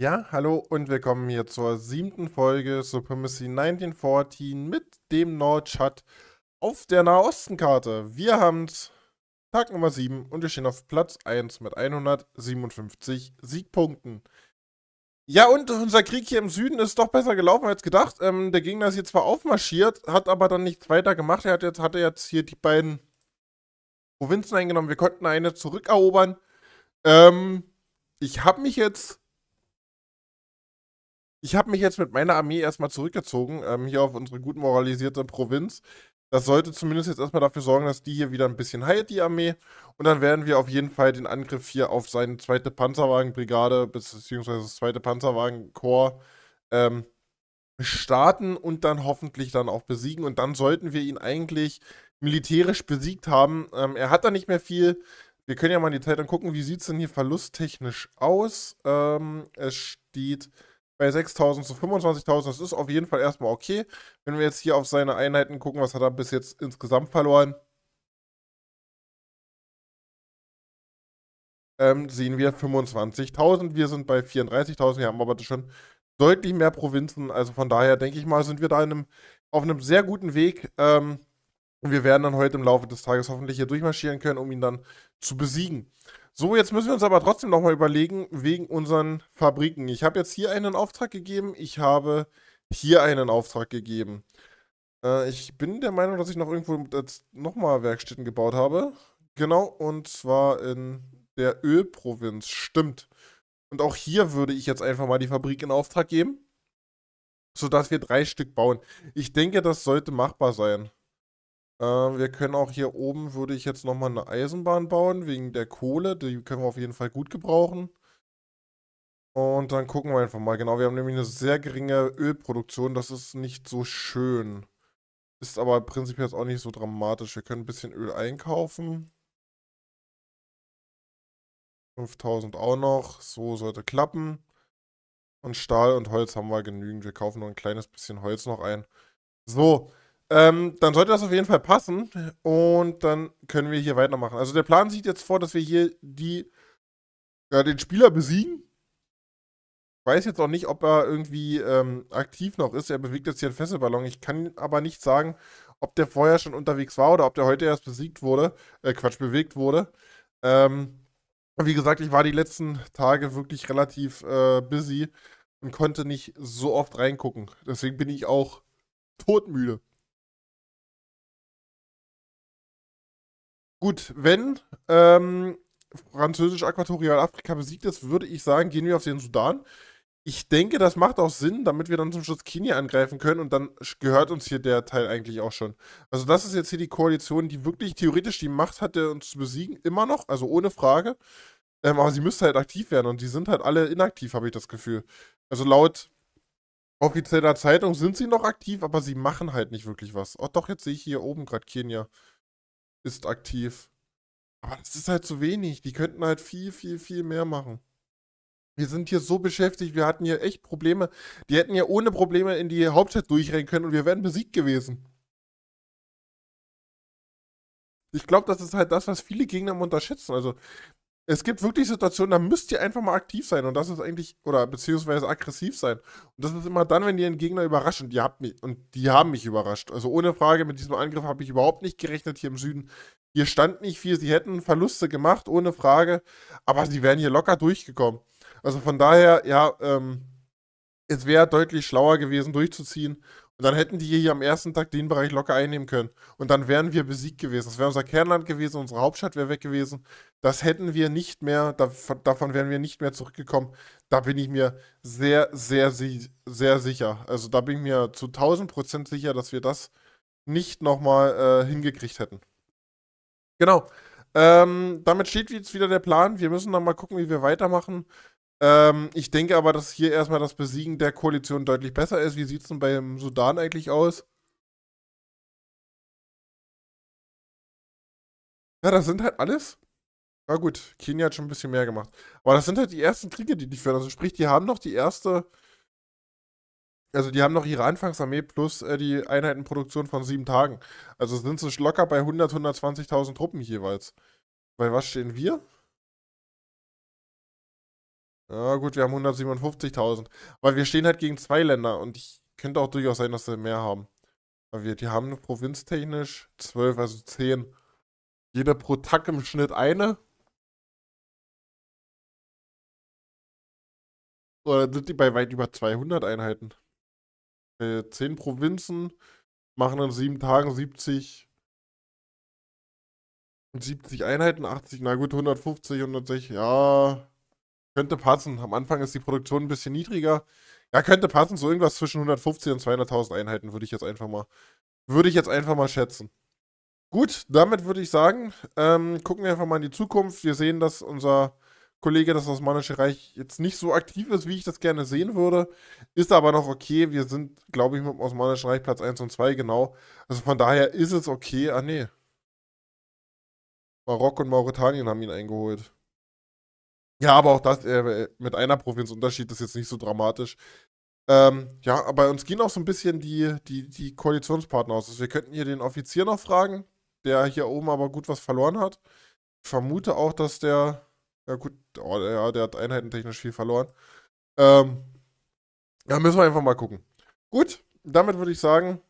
Ja, hallo und willkommen hier zur siebten Folge Supremacy 1914 mit dem Nordschat auf der Nahostenkarte. Wir haben Tag Nummer 7 und wir stehen auf Platz 1 mit 157 Siegpunkten. Ja, und unser Krieg hier im Süden ist doch besser gelaufen als gedacht. Ähm, der Gegner ist hier zwar aufmarschiert, hat aber dann nichts weiter gemacht. Er hat jetzt, hatte jetzt hier die beiden Provinzen eingenommen. Wir konnten eine zurückerobern. Ähm, ich habe mich jetzt ich habe mich jetzt mit meiner Armee erstmal zurückgezogen, ähm, hier auf unsere gut moralisierte Provinz. Das sollte zumindest jetzt erstmal dafür sorgen, dass die hier wieder ein bisschen heilt, die Armee. Und dann werden wir auf jeden Fall den Angriff hier auf seine zweite Panzerwagenbrigade, beziehungsweise das zweite Panzerwagenkorps, ähm, starten und dann hoffentlich dann auch besiegen. Und dann sollten wir ihn eigentlich militärisch besiegt haben. Ähm, er hat da nicht mehr viel. Wir können ja mal in die Zeit dann gucken, wie sieht es denn hier verlusttechnisch aus? Ähm, es steht bei 6.000 zu 25.000. Das ist auf jeden Fall erstmal okay. Wenn wir jetzt hier auf seine Einheiten gucken, was hat er bis jetzt insgesamt verloren? Ähm, sehen wir 25.000. Wir sind bei 34.000. Wir haben aber schon deutlich mehr Provinzen. Also von daher denke ich mal, sind wir da einem, auf einem sehr guten Weg. Ähm, und wir werden dann heute im Laufe des Tages hoffentlich hier durchmarschieren können, um ihn dann zu besiegen. So, jetzt müssen wir uns aber trotzdem nochmal überlegen, wegen unseren Fabriken. Ich habe jetzt hier einen Auftrag gegeben, ich habe hier einen Auftrag gegeben. Äh, ich bin der Meinung, dass ich noch irgendwo nochmal Werkstätten gebaut habe. Genau, und zwar in der Ölprovinz. Stimmt. Und auch hier würde ich jetzt einfach mal die Fabrik in Auftrag geben, sodass wir drei Stück bauen. Ich denke, das sollte machbar sein. Äh, wir können auch hier oben, würde ich jetzt nochmal eine Eisenbahn bauen, wegen der Kohle. Die können wir auf jeden Fall gut gebrauchen. Und dann gucken wir einfach mal. Genau, wir haben nämlich eine sehr geringe Ölproduktion. Das ist nicht so schön. Ist aber prinzipiell jetzt auch nicht so dramatisch. Wir können ein bisschen Öl einkaufen. 5000 auch noch. So sollte klappen. Und Stahl und Holz haben wir genügend. Wir kaufen noch ein kleines bisschen Holz noch ein. So, ähm, dann sollte das auf jeden Fall passen und dann können wir hier weitermachen. Also der Plan sieht jetzt vor, dass wir hier die, ja, den Spieler besiegen. Ich weiß jetzt auch nicht, ob er irgendwie ähm, aktiv noch ist. Er bewegt jetzt hier einen Fesselballon. Ich kann aber nicht sagen, ob der vorher schon unterwegs war oder ob der heute erst besiegt wurde. Äh, Quatsch, bewegt wurde. Ähm, wie gesagt, ich war die letzten Tage wirklich relativ äh, busy und konnte nicht so oft reingucken. Deswegen bin ich auch todmüde. Gut, wenn ähm, Französisch Afrika besiegt ist, würde ich sagen, gehen wir auf den Sudan. Ich denke, das macht auch Sinn, damit wir dann zum Schluss Kenia angreifen können und dann gehört uns hier der Teil eigentlich auch schon. Also das ist jetzt hier die Koalition, die wirklich theoretisch die Macht hatte, uns zu besiegen, immer noch, also ohne Frage. Ähm, aber sie müsste halt aktiv werden und sie sind halt alle inaktiv, habe ich das Gefühl. Also laut offizieller Zeitung sind sie noch aktiv, aber sie machen halt nicht wirklich was. Oh doch, jetzt sehe ich hier oben gerade Kenia ist aktiv. Aber das ist halt zu wenig. Die könnten halt viel, viel, viel mehr machen. Wir sind hier so beschäftigt, wir hatten hier echt Probleme. Die hätten ja ohne Probleme in die Hauptstadt durchrennen können und wir wären besiegt gewesen. Ich glaube, das ist halt das, was viele Gegner unterschätzen. Also, es gibt wirklich Situationen, da müsst ihr einfach mal aktiv sein und das ist eigentlich, oder beziehungsweise aggressiv sein. Und das ist immer dann, wenn ihr einen Gegner überrascht und die, habt mich, und die haben mich überrascht. Also ohne Frage, mit diesem Angriff habe ich überhaupt nicht gerechnet hier im Süden. Hier stand nicht viel, sie hätten Verluste gemacht, ohne Frage, aber sie wären hier locker durchgekommen. Also von daher, ja, ähm, es wäre deutlich schlauer gewesen, durchzuziehen und dann hätten die hier am ersten Tag den Bereich locker einnehmen können. Und dann wären wir besiegt gewesen. Das wäre unser Kernland gewesen, unsere Hauptstadt wäre weg gewesen. Das hätten wir nicht mehr, davon wären wir nicht mehr zurückgekommen. Da bin ich mir sehr, sehr, sehr, sicher. Also da bin ich mir zu 1000 sicher, dass wir das nicht nochmal äh, hingekriegt hätten. Genau. Ähm, damit steht jetzt wieder der Plan. Wir müssen dann mal gucken, wie wir weitermachen. Ähm, ich denke aber, dass hier erstmal das Besiegen der Koalition deutlich besser ist. Wie sieht es denn beim Sudan eigentlich aus? Ja, das sind halt alles. Na gut, Kenia hat schon ein bisschen mehr gemacht. Aber das sind halt die ersten Kriege, die die führen. Also sprich, die haben noch die erste. Also die haben noch ihre Anfangsarmee plus äh, die Einheitenproduktion von sieben Tagen. Also sind sie locker bei 100, 120.000 Truppen jeweils. Bei was stehen wir? Ja, gut, wir haben 157.000. Aber wir stehen halt gegen zwei Länder und ich könnte auch durchaus sein, dass wir mehr haben. Weil wir die haben provinztechnisch 12, also 10. Jeder pro Tag im Schnitt eine. Oder sind die bei weit über 200 Einheiten? 10 äh, Provinzen machen in 7 Tagen 70. 70 Einheiten, 80, na gut, 150, 160, ja. Könnte passen. Am Anfang ist die Produktion ein bisschen niedriger. Ja, könnte passen. So irgendwas zwischen 150 und 200.000 Einheiten würde ich jetzt einfach mal, würde ich jetzt einfach mal schätzen. Gut, damit würde ich sagen, ähm, gucken wir einfach mal in die Zukunft. Wir sehen, dass unser Kollege das Osmanische Reich jetzt nicht so aktiv ist, wie ich das gerne sehen würde. Ist aber noch okay. Wir sind, glaube ich, mit dem Osmanischen Reich Platz 1 und 2 genau. Also von daher ist es okay. Ah, nee. Marokko und Mauretanien haben ihn eingeholt. Ja, aber auch das äh, mit einer Provinz Unterschied ist jetzt nicht so dramatisch. Ähm, ja, aber uns gehen auch so ein bisschen die, die, die Koalitionspartner aus. Also wir könnten hier den Offizier noch fragen, der hier oben aber gut was verloren hat. Ich vermute auch, dass der. Ja, gut, oh, ja, der hat einheitentechnisch viel verloren. Ähm, ja, müssen wir einfach mal gucken. Gut, damit würde ich sagen,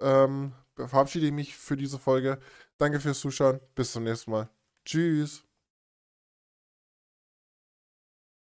ähm, verabschiede ich mich für diese Folge. Danke fürs Zuschauen. Bis zum nächsten Mal. Tschüss.